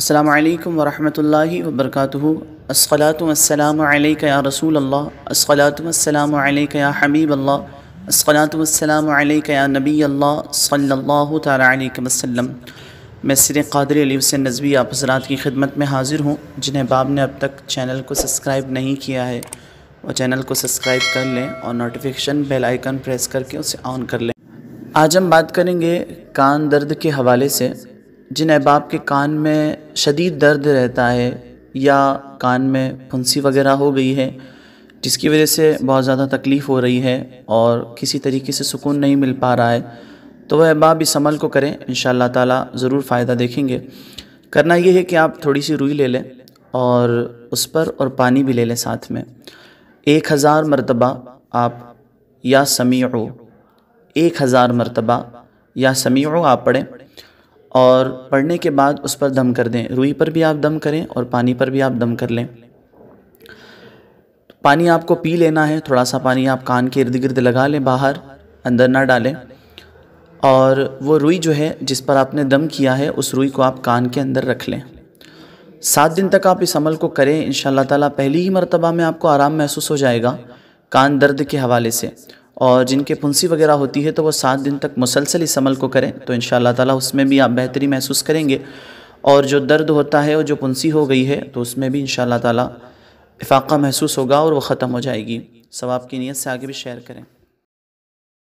अल्लाम वरहमल वबरकत या रसूल अल्लाह असलातमसलामक या हबीब अल्लाह असलातमसलामक या नबी अल्लाह सल्ला वसम मैं सिर कादर अली हुसैन नजवी आप हजरात की खिदमत में हाजिर हूँ जिन्हें बाब ने अब तक चैनल को सब्सक्राइब नहीं किया है और चैनल को सब्सक्राइब कर लें और नोटिफिकेशन बेल आइकन प्रेस करके उसे ऑन कर लें आज हम बात करेंगे कान दर्द के हवाले से जिन अहबाब के कान में शदीद दर्द रहता है या कान में फुंसी वगैरह हो गई है जिसकी वजह से बहुत ज़्यादा तकलीफ़ हो रही है और किसी तरीके से सुकून नहीं मिल पा रहा है तो वह अहबाब इस अमल को करें इन ताला ज़रूर फ़ायदा देखेंगे करना यह है कि आप थोड़ी सी रुई ले लें और उस पर और पानी भी ले लें साथ में एक हज़ार मरतबा आप या समी एक हज़ार मरतबा या समी आप पढ़ें और पढ़ने के बाद उस पर दम कर दें रुई पर भी आप दम करें और पानी पर भी आप दम कर लें पानी आपको पी लेना है थोड़ा सा पानी आप कान के इर्द गिर्द लगा लें बाहर अंदर ना डालें और वो रुई जो है जिस पर आपने दम किया है उस रुई को आप कान के अंदर रख लें सात दिन तक आप इस अमल को करें इन ताला पहली ही मरतबा में आपको आराम महसूस हो जाएगा कान दर्द के हवाले से और जिनके पुंसी वगैरह होती है तो वो सात दिन तक मुसलसल इस अमल को करें तो इन ताला उसमें भी आप बेहतरी महसूस करेंगे और जो दर्द होता है और जो पुंसी हो गई है तो उसमें भी इन ताला इफाक़ा महसूस होगा और वो ख़त्म हो जाएगी सवाब की नीयत से आगे भी शेयर करें